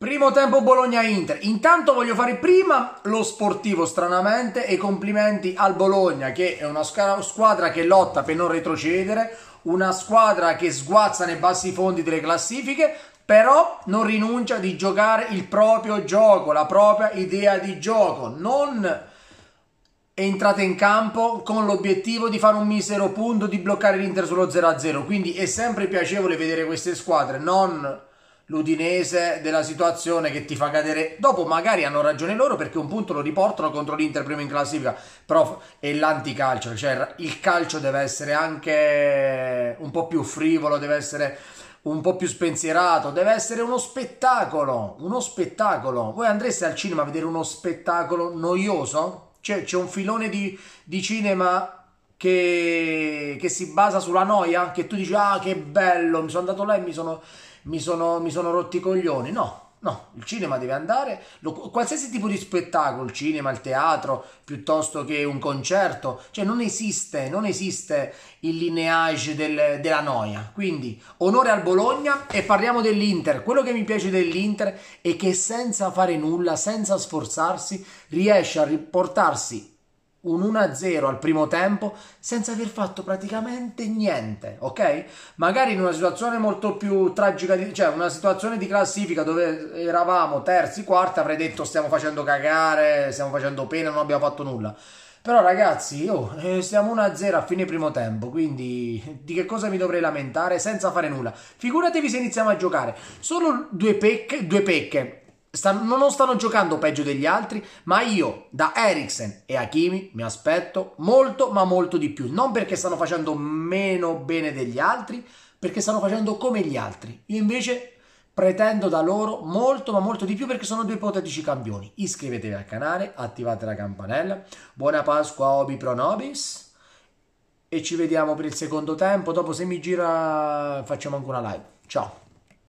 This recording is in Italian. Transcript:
Primo tempo Bologna-Inter. Intanto voglio fare prima lo sportivo stranamente e complimenti al Bologna che è una squadra che lotta per non retrocedere, una squadra che sguazza nei bassi fondi delle classifiche, però non rinuncia di giocare il proprio gioco, la propria idea di gioco. Non entrate in campo con l'obiettivo di fare un misero punto, di bloccare l'Inter sullo 0-0. Quindi è sempre piacevole vedere queste squadre non l'Udinese della situazione che ti fa cadere. Dopo magari hanno ragione loro perché un punto lo riportano contro l'Inter prima in classifica, però è l'anticalcio, cioè il calcio deve essere anche un po' più frivolo, deve essere un po' più spensierato, deve essere uno spettacolo, uno spettacolo. Voi andreste al cinema a vedere uno spettacolo noioso? Cioè, c'è un filone di, di cinema che che si basa sulla noia, che tu dici ah che bello, mi sono andato là e mi sono, mi sono, mi sono rotti i coglioni, no. No, il cinema deve andare, lo, qualsiasi tipo di spettacolo, il cinema, il teatro, piuttosto che un concerto, cioè non esiste, non esiste il lineage del, della noia. Quindi onore al Bologna e parliamo dell'Inter. Quello che mi piace dell'Inter è che senza fare nulla, senza sforzarsi, riesce a riportarsi un 1-0 al primo tempo senza aver fatto praticamente niente, ok? Magari in una situazione molto più tragica, di, cioè una situazione di classifica dove eravamo terzi, quarti, avrei detto stiamo facendo cagare, stiamo facendo pena, non abbiamo fatto nulla. Però ragazzi, oh, eh, siamo 1-0 a fine primo tempo, quindi di che cosa mi dovrei lamentare senza fare nulla? Figuratevi se iniziamo a giocare. Solo due pecche, due pecche stanno, non stanno giocando peggio degli altri, ma io da Eriksen e Hakimi mi aspetto molto ma molto di più, non perché stanno facendo meno bene degli altri, perché stanno facendo come gli altri. Io invece pretendo da loro molto ma molto di più perché sono due ipotetici campioni. Iscrivetevi al canale, attivate la campanella. Buona Pasqua Obi Pro Nobis e ci vediamo per il secondo tempo. Dopo se mi gira facciamo anche una live. Ciao.